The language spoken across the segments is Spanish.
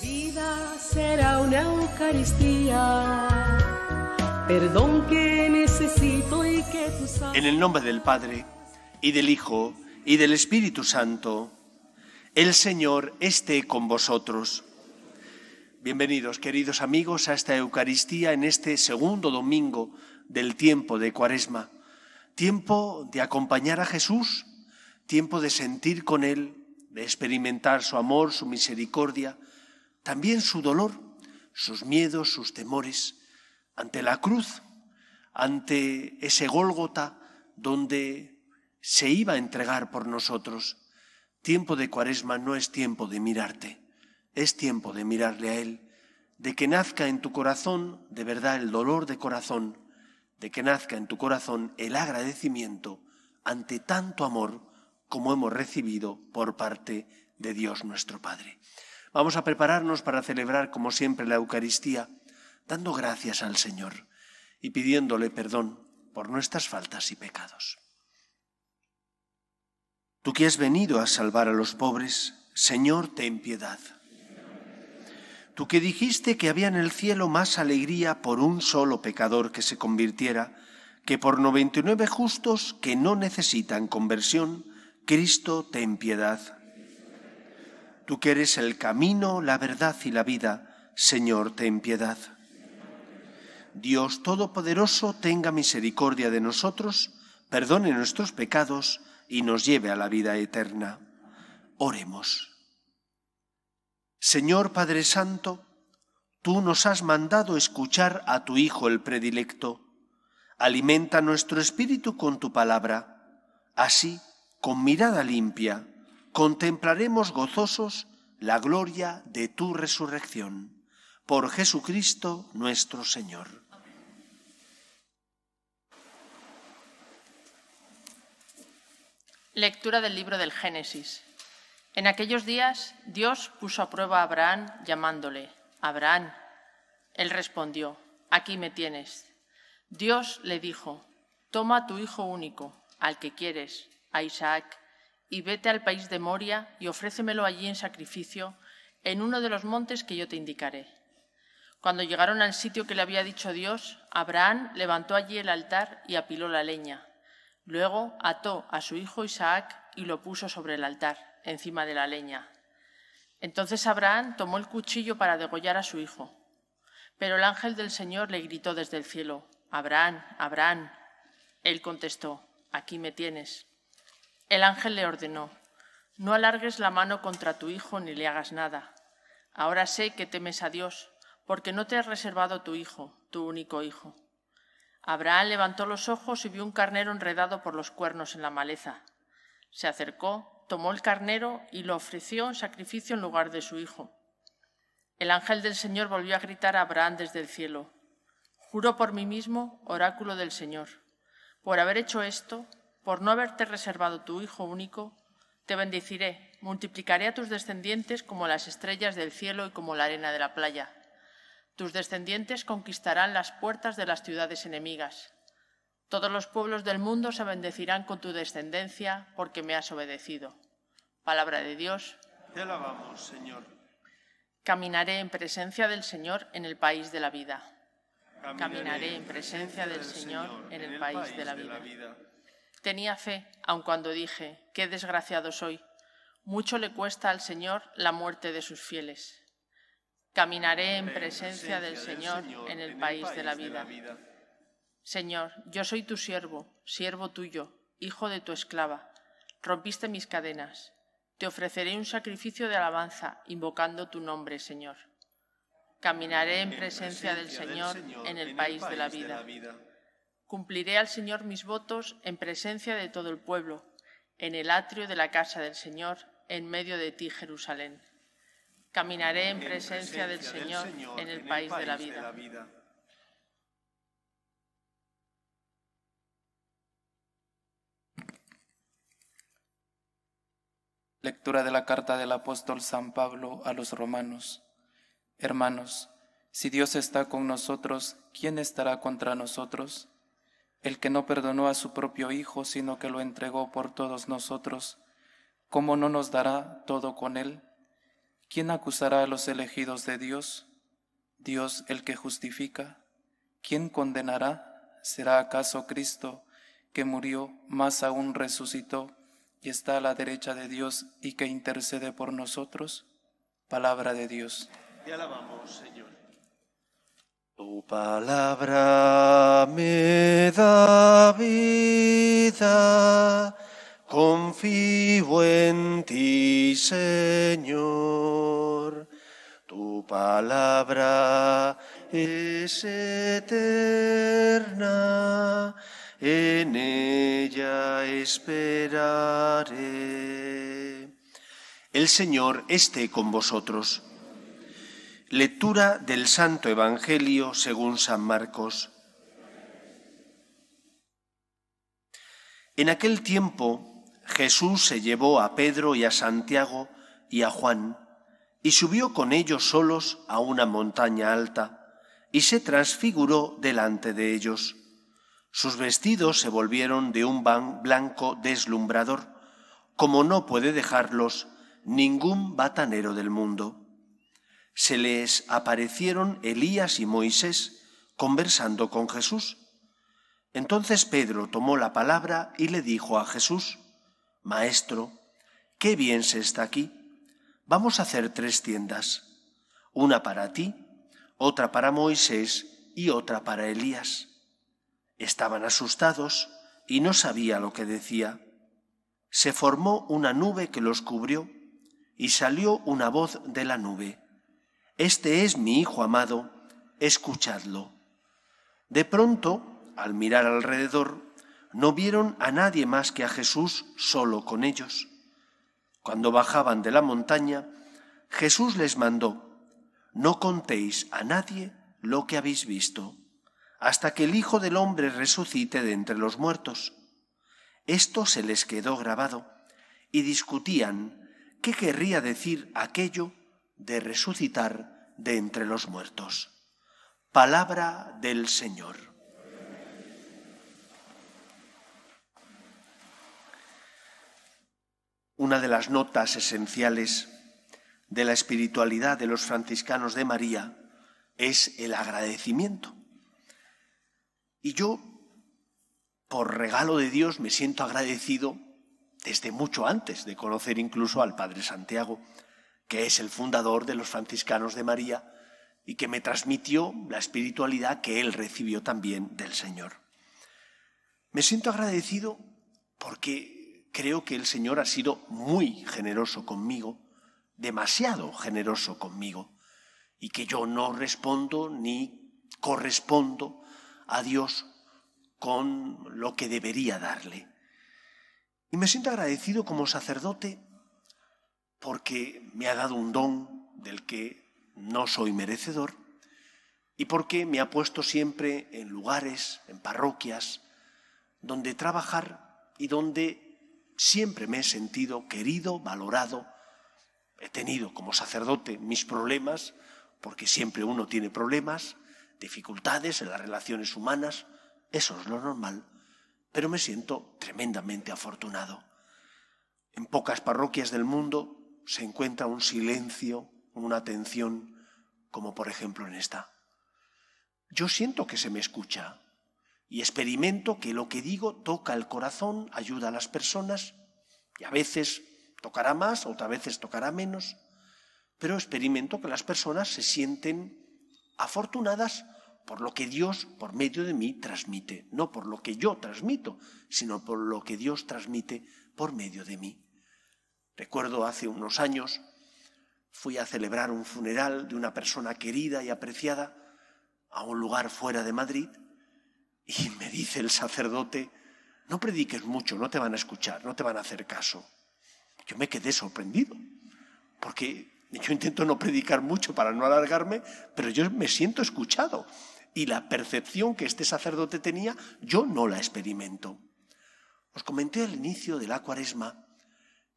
vida será una Eucaristía, perdón que necesito y que En el nombre del Padre, y del Hijo, y del Espíritu Santo, el Señor esté con vosotros. Bienvenidos, queridos amigos, a esta Eucaristía en este segundo domingo del tiempo de Cuaresma. Tiempo de acompañar a Jesús, tiempo de sentir con Él, de experimentar su amor, su misericordia, también su dolor, sus miedos, sus temores, ante la cruz, ante ese Gólgota donde se iba a entregar por nosotros. Tiempo de cuaresma no es tiempo de mirarte, es tiempo de mirarle a Él, de que nazca en tu corazón de verdad el dolor de corazón, de que nazca en tu corazón el agradecimiento ante tanto amor como hemos recibido por parte de Dios nuestro Padre. Vamos a prepararnos para celebrar, como siempre, la Eucaristía, dando gracias al Señor y pidiéndole perdón por nuestras faltas y pecados. Tú que has venido a salvar a los pobres, Señor, ten piedad. Tú que dijiste que había en el cielo más alegría por un solo pecador que se convirtiera, que por noventa y nueve justos que no necesitan conversión, Cristo, ten piedad tú que eres el camino, la verdad y la vida, Señor, ten piedad. Dios Todopoderoso tenga misericordia de nosotros, perdone nuestros pecados y nos lleve a la vida eterna. Oremos. Señor Padre Santo, tú nos has mandado escuchar a tu Hijo el predilecto. Alimenta nuestro espíritu con tu palabra. Así, con mirada limpia, contemplaremos gozosos la gloria de tu resurrección. Por Jesucristo nuestro Señor. Lectura del libro del Génesis. En aquellos días Dios puso a prueba a Abraham llamándole, Abraham. Él respondió, aquí me tienes. Dios le dijo, toma a tu hijo único, al que quieres, a Isaac y vete al país de Moria y ofrécemelo allí en sacrificio en uno de los montes que yo te indicaré. Cuando llegaron al sitio que le había dicho Dios, Abraham levantó allí el altar y apiló la leña. Luego ató a su hijo Isaac y lo puso sobre el altar, encima de la leña. Entonces Abraham tomó el cuchillo para degollar a su hijo. Pero el ángel del Señor le gritó desde el cielo, Abraham, Abraham. Él contestó, aquí me tienes. El ángel le ordenó, no alargues la mano contra tu hijo ni le hagas nada. Ahora sé que temes a Dios, porque no te has reservado tu hijo, tu único hijo. Abraham levantó los ojos y vio un carnero enredado por los cuernos en la maleza. Se acercó, tomó el carnero y lo ofreció en sacrificio en lugar de su hijo. El ángel del Señor volvió a gritar a Abraham desde el cielo. Juro por mí mismo, oráculo del Señor. Por haber hecho esto, por no haberte reservado tu Hijo único, te bendeciré, multiplicaré a tus descendientes como las estrellas del cielo y como la arena de la playa. Tus descendientes conquistarán las puertas de las ciudades enemigas. Todos los pueblos del mundo se bendecirán con tu descendencia porque me has obedecido. Palabra de Dios. Te alabamos, Señor. Caminaré en presencia del Señor en el país de la vida. Caminaré, en presencia del, Señor en el, país, de la vida. Tenía fe, aun cuando dije, qué desgraciado soy. Mucho le cuesta al Señor la muerte de sus fieles. Caminaré en presencia del Señor en el país de la vida. Señor, yo soy tu siervo, siervo tuyo, hijo de tu esclava. Rompiste mis cadenas. Te ofreceré un sacrificio de alabanza, invocando tu nombre, Señor. Caminaré en presencia del Señor en el país de la vida. Cumpliré al Señor mis votos en presencia de todo el pueblo, en el atrio de la casa del Señor, en medio de ti, Jerusalén. Caminaré en presencia, del, Señor, en el, país, De la vida. Lectura de la carta del apóstol San Pablo a los romanos. Hermanos, si Dios está con nosotros, ¿quién estará contra nosotros? el que no perdonó a su propio Hijo, sino que lo entregó por todos nosotros, ¿cómo no nos dará todo con él? ¿Quién acusará a los elegidos de Dios? Dios el que justifica. ¿Quién condenará? ¿Será acaso Cristo, que murió, más aún resucitó, y está a la derecha de Dios y que intercede por nosotros? Palabra de Dios. Te alabamos, Señor. Tu palabra me da vida, confío en ti, Señor. Tu palabra es eterna, en ella esperaré. El Señor esté con vosotros. Lectura del Santo Evangelio según San Marcos. En aquel tiempo Jesús se llevó a Pedro y a Santiago y a Juan y subió con ellos solos a una montaña alta y se transfiguró delante de ellos. Sus vestidos se volvieron de un blanco deslumbrador, como no puede dejarlos ningún batanero del mundo se les aparecieron Elías y Moisés conversando con Jesús. Entonces Pedro tomó la palabra y le dijo a Jesús, Maestro, qué bien se está aquí. Vamos a hacer tres tiendas, una para ti, otra para Moisés y otra para Elías. Estaban asustados y no sabía lo que decía. Se formó una nube que los cubrió y salió una voz de la nube. Este es mi Hijo amado, escuchadlo. De pronto, al mirar alrededor, no vieron a nadie más que a Jesús solo con ellos. Cuando bajaban de la montaña, Jesús les mandó, No contéis a nadie lo que habéis visto, hasta que el Hijo del Hombre resucite de entre los muertos. Esto se les quedó grabado, y discutían qué querría decir aquello de resucitar de entre los muertos. Palabra del Señor. Una de las notas esenciales de la espiritualidad de los franciscanos de María es el agradecimiento. Y yo, por regalo de Dios, me siento agradecido desde mucho antes de conocer incluso al Padre Santiago, que es el fundador de los franciscanos de María y que me transmitió la espiritualidad que él recibió también del Señor. Me siento agradecido porque creo que el Señor ha sido muy generoso conmigo, demasiado generoso conmigo, y que yo no respondo ni correspondo a Dios con lo que debería darle. Y me siento agradecido como sacerdote porque me ha dado un don del que no soy merecedor y porque me ha puesto siempre en lugares, en parroquias, donde trabajar y donde siempre me he sentido querido, valorado. He tenido como sacerdote mis problemas, porque siempre uno tiene problemas, dificultades en las relaciones humanas, eso es lo normal, pero me siento tremendamente afortunado. En pocas parroquias del mundo se encuentra un silencio, una atención, como por ejemplo en esta. Yo siento que se me escucha y experimento que lo que digo toca el corazón, ayuda a las personas y a veces tocará más, otras veces tocará menos, pero experimento que las personas se sienten afortunadas por lo que Dios por medio de mí transmite, no por lo que yo transmito, sino por lo que Dios transmite por medio de mí. Recuerdo hace unos años fui a celebrar un funeral de una persona querida y apreciada a un lugar fuera de Madrid y me dice el sacerdote, no prediques mucho, no te van a escuchar, no te van a hacer caso. Yo me quedé sorprendido, porque yo intento no predicar mucho para no alargarme, pero yo me siento escuchado y la percepción que este sacerdote tenía yo no la experimento. Os comenté al inicio de la cuaresma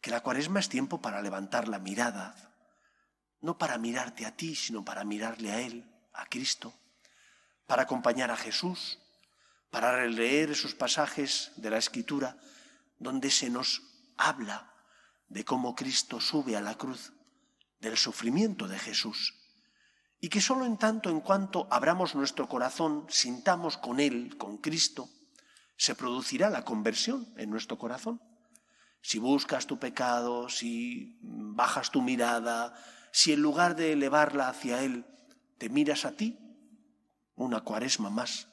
que la cuaresma es tiempo para levantar la mirada, no para mirarte a ti, sino para mirarle a Él, a Cristo, para acompañar a Jesús, para releer esos pasajes de la Escritura donde se nos habla de cómo Cristo sube a la cruz, del sufrimiento de Jesús, y que sólo en tanto en cuanto abramos nuestro corazón, sintamos con Él, con Cristo, se producirá la conversión en nuestro corazón. Si buscas tu pecado, si bajas tu mirada, si en lugar de elevarla hacia Él, te miras a ti, una cuaresma más,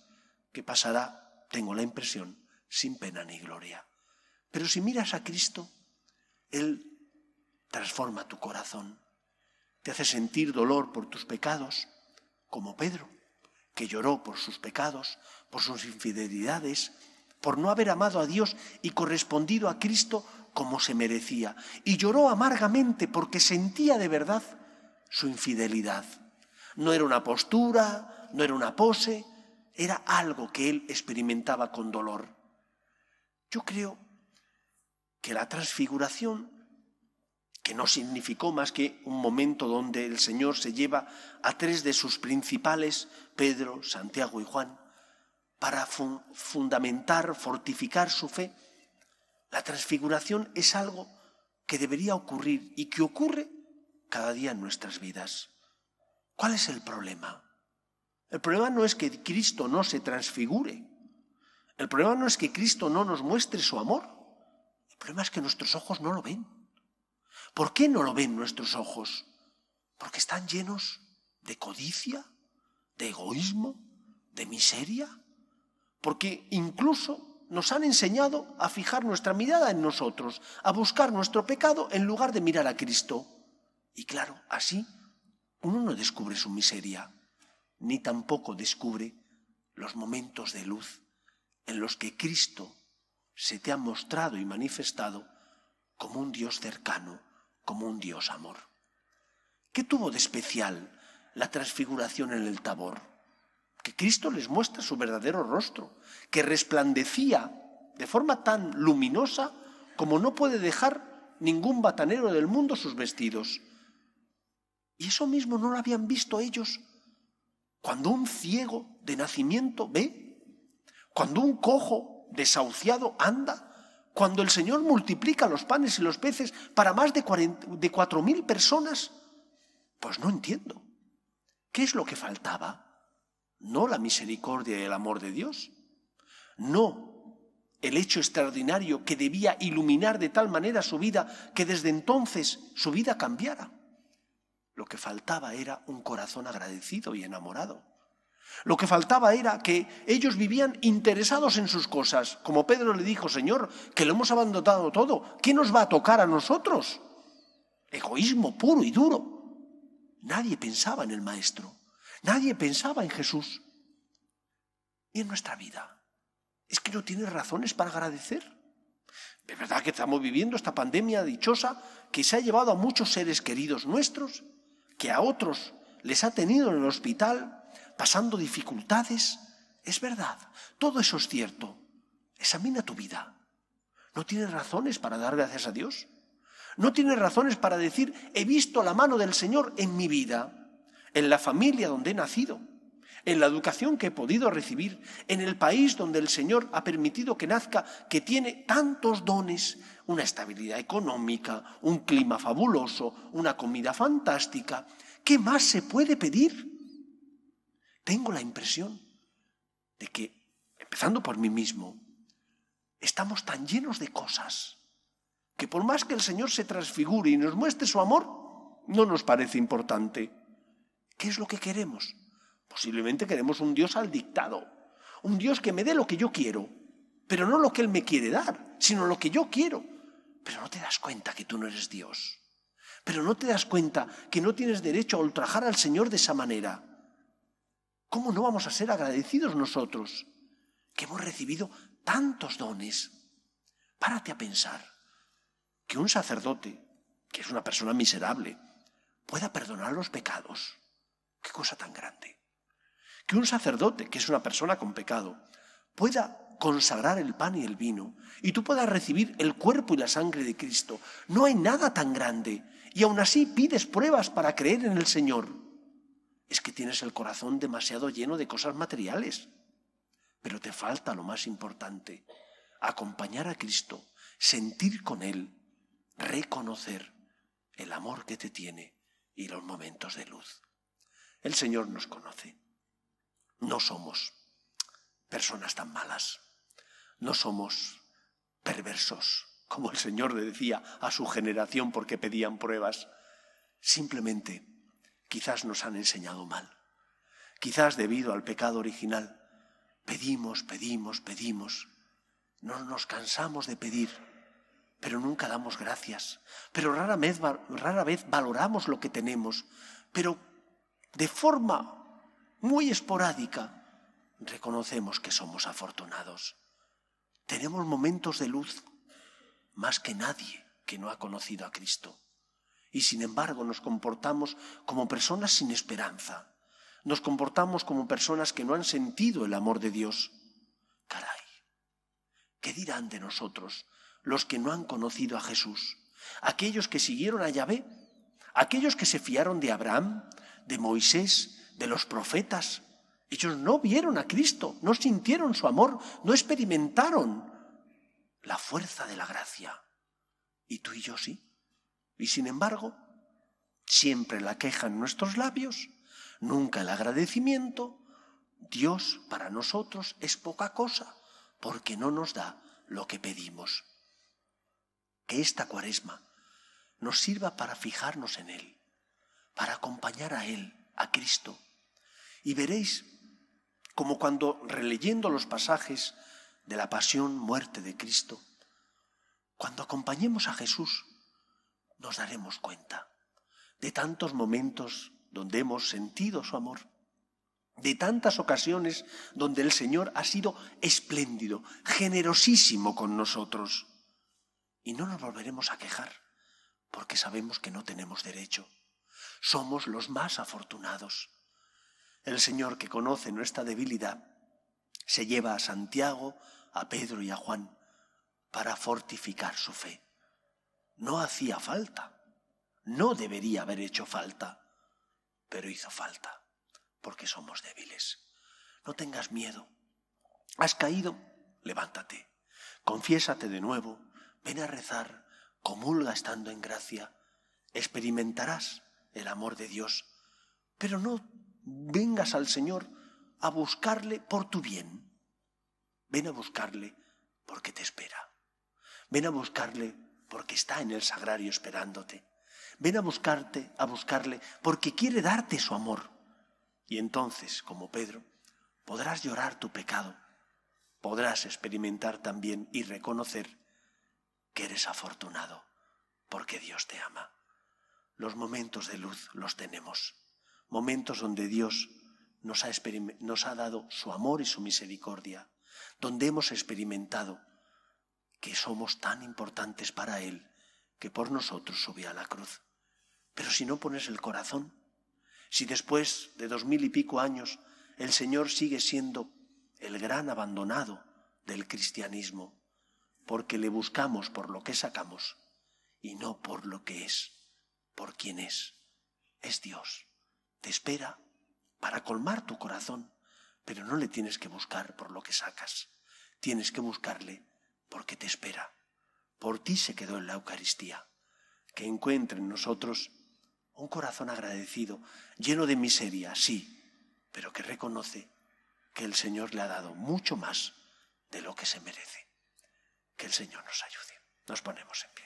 que pasará, tengo la impresión, sin pena ni gloria. Pero si miras a Cristo, Él transforma tu corazón, te hace sentir dolor por tus pecados, como Pedro, que lloró por sus pecados, por sus infidelidades, por no haber amado a Dios y correspondido a Cristo como se merecía y lloró amargamente porque sentía de verdad su infidelidad. No era una postura, no era una pose, era algo que él experimentaba con dolor. Yo creo que la transfiguración, que no significó más que un momento donde el Señor se lleva a tres de sus principales, Pedro, Santiago y Juan, para fundamentar, fortificar su fe, la transfiguración es algo que debería ocurrir y que ocurre cada día en nuestras vidas. ¿Cuál es el problema? El problema no es que Cristo no se transfigure. El problema no es que Cristo no nos muestre su amor. El problema es que nuestros ojos no lo ven. ¿Por qué no lo ven nuestros ojos? Porque están llenos de codicia, de egoísmo, de miseria. Porque incluso nos han enseñado a fijar nuestra mirada en nosotros, a buscar nuestro pecado en lugar de mirar a Cristo. Y claro, así uno no descubre su miseria, ni tampoco descubre los momentos de luz en los que Cristo se te ha mostrado y manifestado como un Dios cercano, como un Dios amor. ¿Qué tuvo de especial la transfiguración en el tabor? que Cristo les muestra su verdadero rostro, que resplandecía de forma tan luminosa como no puede dejar ningún batanero del mundo sus vestidos. Y eso mismo no lo habían visto ellos. Cuando un ciego de nacimiento ve, cuando un cojo desahuciado anda, cuando el Señor multiplica los panes y los peces para más de, cuatro mil personas, pues no entiendo. ¿Qué es lo que faltaba? no la misericordia y el amor de Dios, no el hecho extraordinario que debía iluminar de tal manera su vida que desde entonces su vida cambiara. Lo que faltaba era un corazón agradecido y enamorado. Lo que faltaba era que ellos vivían interesados en sus cosas, como Pedro le dijo, Señor, que lo hemos abandonado todo, ¿qué nos va a tocar a nosotros? Egoísmo puro y duro. Nadie pensaba en el Maestro. Nadie pensaba en Jesús y en nuestra vida. Es que no tienes razones para agradecer. Es verdad que estamos viviendo esta pandemia dichosa que se ha llevado a muchos seres queridos nuestros, que a otros les ha tenido en el hospital, pasando dificultades. Es verdad, todo eso es cierto. Examina tu vida. ¿No tienes razones para dar gracias a Dios? ¿No tienes razones para decir, he visto la mano del Señor en mi vida? en la familia donde he nacido, en la educación que he podido recibir, en el país donde el Señor ha permitido que nazca, que tiene tantos dones, una estabilidad económica, un clima fabuloso, una comida fantástica. ¿Qué más se puede pedir? Tengo la impresión de que, empezando por mí mismo, estamos tan llenos de cosas que por más que el Señor se transfigure y nos muestre su amor, no nos parece importante. ¿Qué es lo que queremos? Posiblemente queremos un Dios al dictado, un Dios que me dé lo que yo quiero, pero no lo que Él me quiere dar, sino lo que yo quiero. Pero no te das cuenta que tú no eres Dios. Pero no te das cuenta que no tienes derecho a ultrajar al Señor de esa manera. ¿Cómo no vamos a ser agradecidos nosotros que hemos recibido tantos dones? Párate a pensar que un sacerdote, que es una persona miserable, pueda perdonar los pecados Qué cosa tan grande. Que un sacerdote, que es una persona con pecado, pueda consagrar el pan y el vino y tú puedas recibir el cuerpo y la sangre de Cristo. No hay nada tan grande y aún así pides pruebas para creer en el Señor. Es que tienes el corazón demasiado lleno de cosas materiales, pero te falta lo más importante, acompañar a Cristo, sentir con Él, reconocer el amor que te tiene y los momentos de luz. El Señor nos conoce. No somos personas tan malas. No somos perversos, como el Señor le decía a su generación porque pedían pruebas. Simplemente, quizás nos han enseñado mal. Quizás debido al pecado original. Pedimos, pedimos, pedimos. No nos cansamos de pedir, pero nunca damos gracias. Pero rara vez, rara vez valoramos lo que tenemos. Pero de forma muy esporádica, reconocemos que somos afortunados. Tenemos momentos de luz más que nadie que no ha conocido a Cristo. Y sin embargo nos comportamos como personas sin esperanza. Nos comportamos como personas que no han sentido el amor de Dios. Caray, ¿qué dirán de nosotros los que no han conocido a Jesús? Aquellos que siguieron a Yahvé, aquellos que se fiaron de Abraham, de Moisés, de los profetas. Ellos no vieron a Cristo, no sintieron su amor, no experimentaron la fuerza de la gracia. Y tú y yo sí. Y sin embargo, siempre la queja en nuestros labios, nunca el agradecimiento. Dios para nosotros es poca cosa, porque no nos da lo que pedimos. Que esta cuaresma nos sirva para fijarnos en Él para acompañar a Él, a Cristo. Y veréis como cuando releyendo los pasajes de la pasión, muerte de Cristo, cuando acompañemos a Jesús, nos daremos cuenta de tantos momentos donde hemos sentido su amor, de tantas ocasiones donde el Señor ha sido espléndido, generosísimo con nosotros. Y no nos volveremos a quejar, porque sabemos que no tenemos derecho somos los más afortunados. El Señor que conoce nuestra debilidad se lleva a Santiago, a Pedro y a Juan para fortificar su fe. No hacía falta, no debería haber hecho falta, pero hizo falta, porque somos débiles. No tengas miedo. ¿Has caído? Levántate. Confiésate de nuevo. Ven a rezar. Comulga estando en gracia. Experimentarás el amor de Dios. Pero no vengas al Señor a buscarle por tu bien. Ven a buscarle porque te espera. Ven a buscarle porque está en el sagrario esperándote. Ven a buscarte, a buscarle porque quiere darte su amor. Y entonces, como Pedro, podrás llorar tu pecado. Podrás experimentar también y reconocer que eres afortunado porque Dios te ama los momentos de luz los tenemos. Momentos donde Dios nos ha, dado su amor y su misericordia, donde hemos experimentado que somos tan importantes para Él que por nosotros subió a la cruz. Pero si no pones el corazón, si después de dos mil y pico años el Señor sigue siendo el gran abandonado del cristianismo, porque le buscamos por lo que sacamos y no por lo que es por quien es. Es Dios. Te espera para colmar tu corazón, pero no le tienes que buscar por lo que sacas. Tienes que buscarle porque te espera. Por ti se quedó en la Eucaristía. Que encuentre en nosotros un corazón agradecido, lleno de miseria, sí, pero que reconoce que el Señor le ha dado mucho más de lo que se merece. Que el Señor nos ayude. Nos ponemos en pie.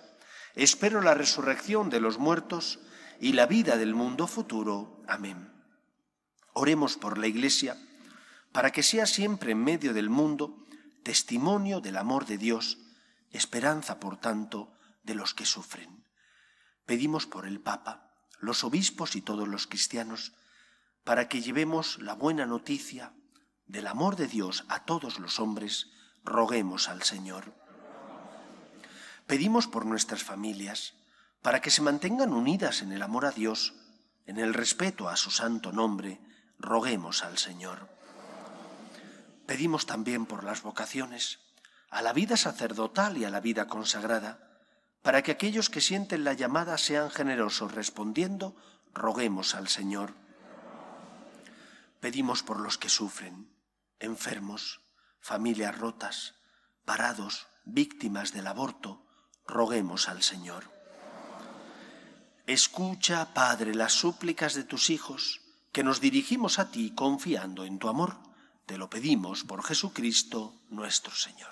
Espero la resurrección de los muertos y la vida del mundo futuro. Amén. Oremos por la Iglesia, para que sea siempre en medio del mundo testimonio del amor de Dios, esperanza, por tanto, de los que sufren. Pedimos por el Papa, los obispos y todos los cristianos, para que llevemos la buena noticia del amor de Dios a todos los hombres, roguemos al Señor. Pedimos por nuestras familias, para que se mantengan unidas en el amor a Dios, en el respeto a su santo nombre, roguemos al Señor. Pedimos también por las vocaciones, a la vida sacerdotal y a la vida consagrada, para que aquellos que sienten la llamada sean generosos respondiendo, roguemos al Señor. Pedimos por los que sufren, enfermos, familias rotas, parados, víctimas del aborto, roguemos al Señor. Escucha, Padre, las súplicas de tus hijos, que nos dirigimos a ti confiando en tu amor. Te lo pedimos por Jesucristo nuestro Señor.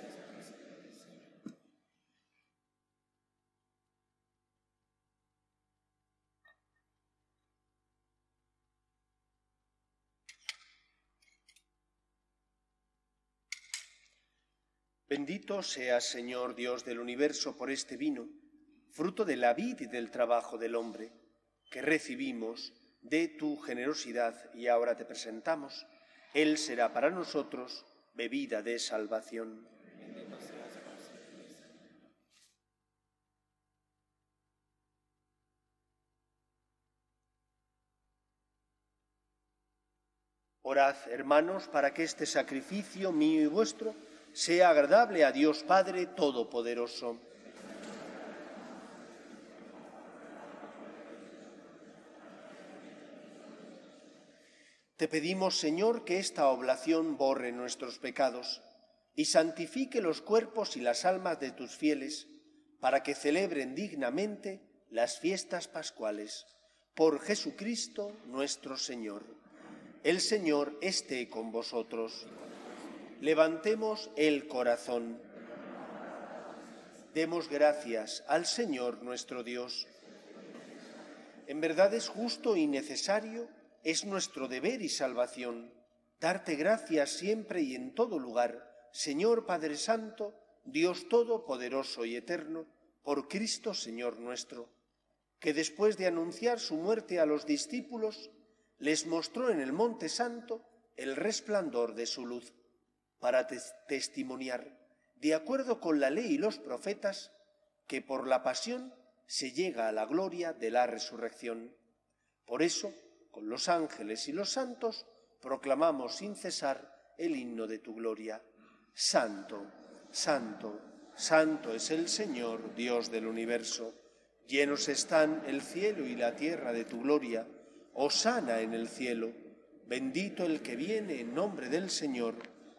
Bendito seas, Señor Dios del universo, por este vino, fruto de la vid y del trabajo del hombre, que recibimos de tu generosidad y ahora te presentamos. Él será para nosotros bebida de salvación. Orad, hermanos, para que este sacrificio mío y vuestro sea agradable a Dios Padre Todopoderoso. Te pedimos, Señor, que esta oblación borre nuestros pecados y santifique los cuerpos y las almas de tus fieles, para que celebren dignamente las fiestas pascuales. Por Jesucristo nuestro Señor. El Señor esté con vosotros. Levantemos el corazón. Demos gracias al Señor nuestro Dios. En verdad es justo y necesario, es nuestro deber y salvación, darte gracias siempre y en todo lugar, Señor Padre Santo, Dios Todopoderoso y Eterno, por Cristo Señor nuestro, que después de anunciar su muerte a los discípulos, les mostró en el Monte Santo el resplandor de su luz para testimoniar, de acuerdo con la ley y los profetas, que por la pasión se llega a la gloria de la resurrección. Por eso, con los ángeles y los santos, proclamamos sin cesar el himno de tu gloria. Santo, santo, santo es el Señor, Dios del universo. Llenos están el cielo y la tierra de tu gloria. Osana en el cielo. Bendito el que viene en nombre del Señor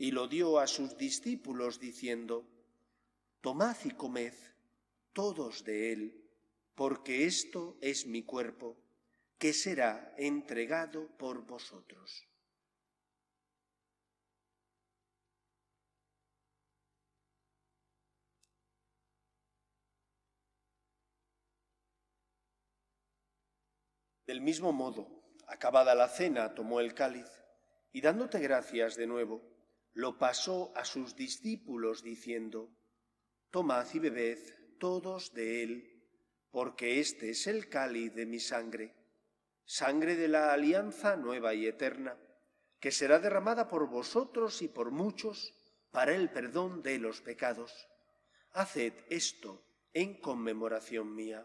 y lo dio a sus discípulos diciendo, Tomad y comed todos de él, porque esto es mi cuerpo, que será entregado por vosotros. Del mismo modo, acabada la cena, tomó el cáliz y dándote gracias de nuevo, lo pasó a sus discípulos diciendo, Tomad y bebed todos de él, porque este es el cáliz de mi sangre, sangre de la alianza nueva y eterna, que será derramada por vosotros y por muchos para el perdón de los pecados. Haced esto en conmemoración mía.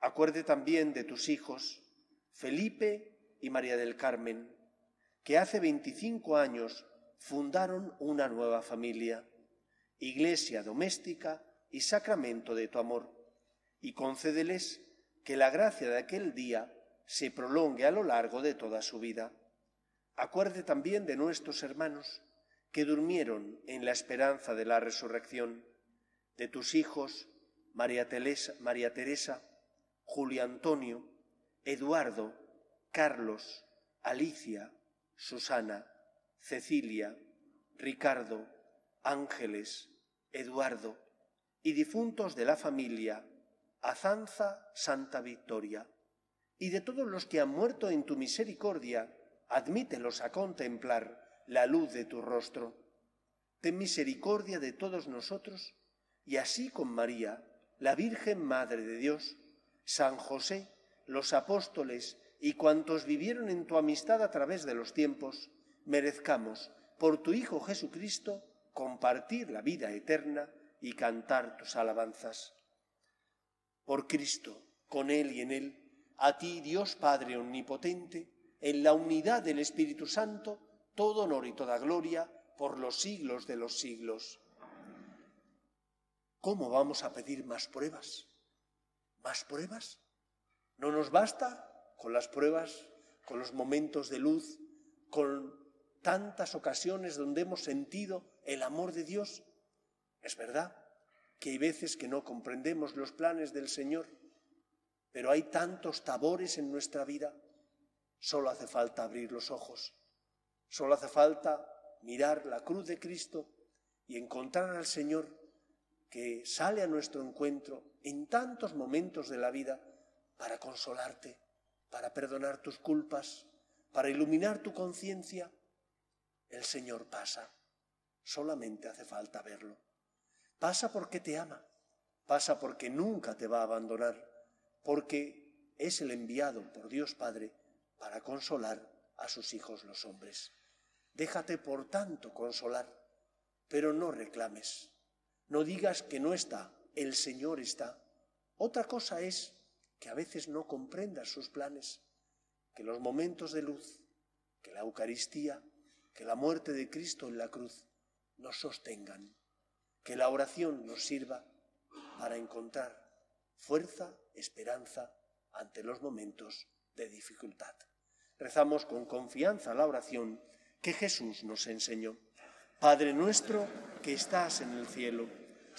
Acuerde también de tus hijos, Felipe y María del Carmen, que hace 25 años fundaron una nueva familia, iglesia doméstica y sacramento de tu amor, y concédeles que la gracia de aquel día se prolongue a lo largo de toda su vida. Acuerde también de nuestros hermanos que durmieron en la esperanza de la resurrección, de tus hijos, María Teresa, María Teresa Julio Antonio, Eduardo, Carlos, Alicia, Susana, Cecilia, Ricardo, Ángeles, Eduardo y difuntos de la familia Azanza Santa Victoria, y de todos los que han muerto en tu misericordia, admítelos a contemplar la luz de tu rostro. Ten misericordia de todos nosotros, y así con María, la Virgen Madre de Dios, San José, los apóstoles y cuantos vivieron en tu amistad a través de los tiempos, merezcamos, por tu Hijo Jesucristo, compartir la vida eterna y cantar tus alabanzas. Por Cristo, con Él y en Él, a ti Dios Padre Omnipotente, en la unidad del Espíritu Santo, todo honor y toda gloria por los siglos de los siglos. ¿Cómo vamos a pedir más pruebas? ¿Más pruebas? ¿No nos basta con las pruebas, con los momentos de luz, con tantas ocasiones donde hemos sentido el amor de Dios? Es verdad que hay veces que no comprendemos los planes del Señor, pero hay tantos tabores en nuestra vida. Solo hace falta abrir los ojos, solo hace falta mirar la cruz de Cristo y encontrar al Señor que sale a nuestro encuentro en tantos momentos de la vida para consolarte, para perdonar tus culpas, para iluminar tu conciencia, el Señor pasa. Solamente hace falta verlo. Pasa porque te ama, pasa porque nunca te va a abandonar, porque es el enviado por Dios Padre para consolar a sus hijos los hombres. Déjate por tanto consolar, pero no reclames, no digas que no está el Señor está. Otra cosa es que a veces no comprendas sus planes, que los momentos de luz, que la Eucaristía, que la muerte de Cristo en la cruz nos sostengan, que la oración nos sirva para encontrar fuerza, esperanza ante los momentos de dificultad. Rezamos con confianza la oración que Jesús nos enseñó. Padre nuestro que estás en el cielo,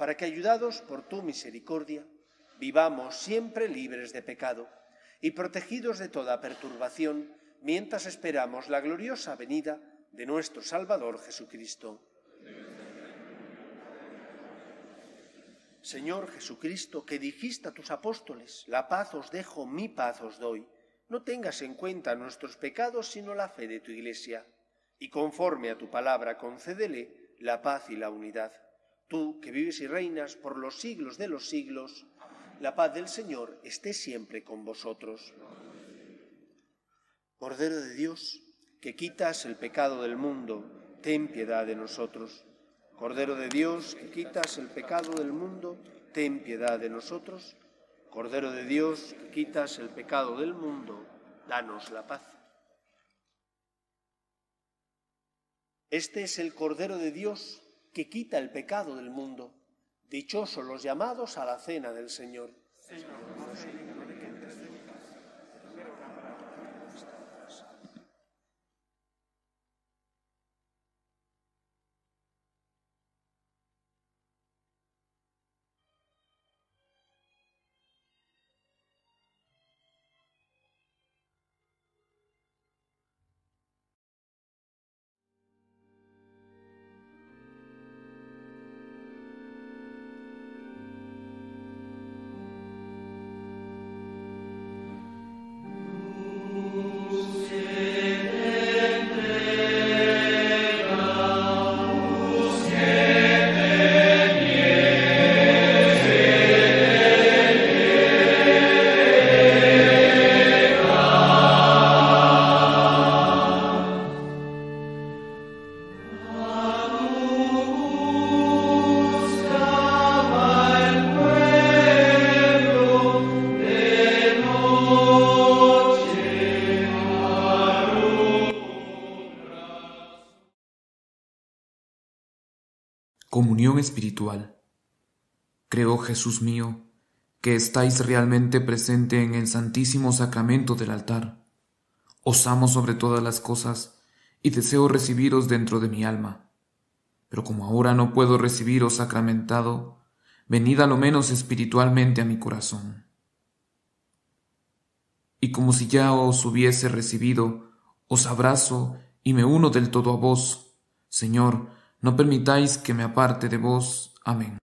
para que, ayudados por tu misericordia, vivamos siempre libres de pecado y protegidos de toda perturbación, mientras esperamos la gloriosa venida de nuestro Salvador Jesucristo. Señor Jesucristo, que dijiste a tus apóstoles, la paz os dejo, mi paz os doy. No tengas en cuenta nuestros pecados, sino la fe de tu Iglesia. Y conforme a tu palabra, concédele la paz y la unidad tú que vives y reinas por los siglos de los siglos, la paz del Señor esté siempre con vosotros. Cordero de Dios, que quitas el pecado del mundo, ten piedad de nosotros. Cordero de Dios, que quitas el pecado del mundo, ten piedad de nosotros. Cordero de Dios, que quitas el pecado del mundo, danos la paz. Este es el Cordero de Dios que quita el pecado del mundo. Dichosos los llamados a la cena del Señor. Creo, Jesús mío, que estáis realmente presente en el Santísimo Sacramento del altar. Os amo sobre todas las cosas y deseo recibiros dentro de mi alma. Pero como ahora no puedo recibiros sacramentado, venid a lo menos espiritualmente a mi corazón. Y como si ya os hubiese recibido, os abrazo y me uno del todo a vos. Señor, no permitáis que me aparte de vos Amém.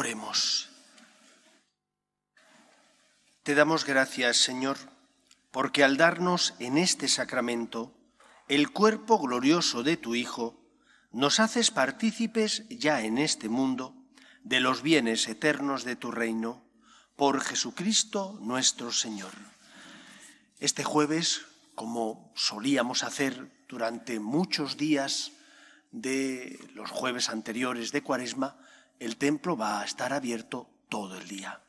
Oremos. Te damos gracias, Señor, porque al darnos en este sacramento el cuerpo glorioso de tu Hijo, nos haces partícipes ya en este mundo de los bienes eternos de tu reino, por Jesucristo nuestro Señor. Este jueves, como solíamos hacer durante muchos días de los jueves anteriores de Cuaresma, el templo va a estar abierto todo el día,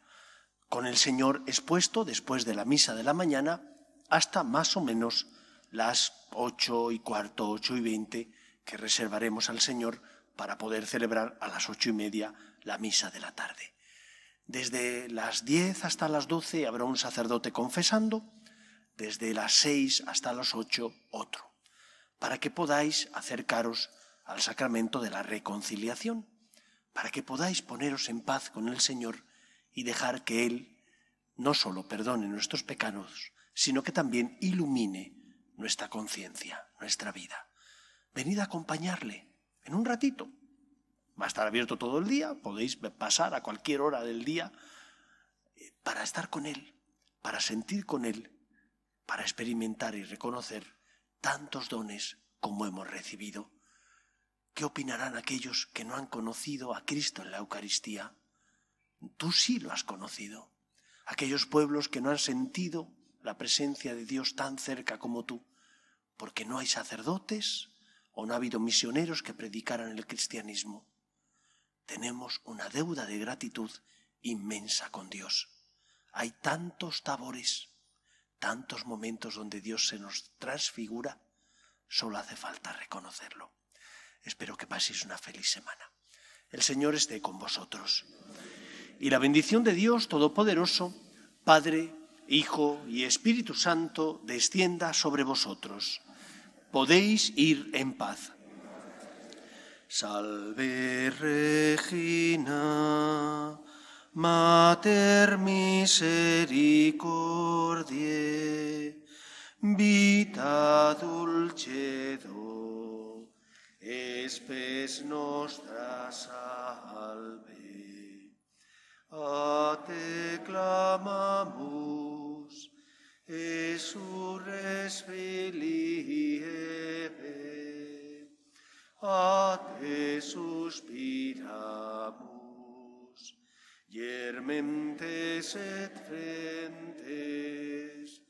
con el Señor expuesto después de la misa de la mañana hasta más o menos las ocho y cuarto, ocho y veinte, que reservaremos al Señor para poder celebrar a las ocho y media la misa de la tarde. Desde las diez hasta las doce habrá un sacerdote confesando, desde las seis hasta las ocho otro, para que podáis acercaros al sacramento de la reconciliación para que podáis poneros en paz con el Señor y dejar que Él no solo perdone nuestros pecados, sino que también ilumine nuestra conciencia, nuestra vida. Venid a acompañarle en un ratito. Va a estar abierto todo el día, podéis pasar a cualquier hora del día eh, para estar con Él, para sentir con Él, para experimentar y reconocer tantos dones como hemos recibido ¿Qué opinarán aquellos que no han conocido a Cristo en la Eucaristía? Tú sí lo has conocido. Aquellos pueblos que no han sentido la presencia de Dios tan cerca como tú, porque no hay sacerdotes o no ha habido misioneros que predicaran el cristianismo. Tenemos una deuda de gratitud inmensa con Dios. Hay tantos tabores, tantos momentos donde Dios se nos transfigura, solo hace falta reconocerlo. Espero que paséis una feliz semana. El Señor esté con vosotros. Y la bendición de Dios Todopoderoso, Padre, Hijo y Espíritu Santo, descienda sobre vosotros. Podéis ir en paz. Salve Regina, Mater Misericordiae, Vita Dulcedo. Espes nostra salve. A te clamamos, su filiebe. A te suspiramos, Yermentes et frentes,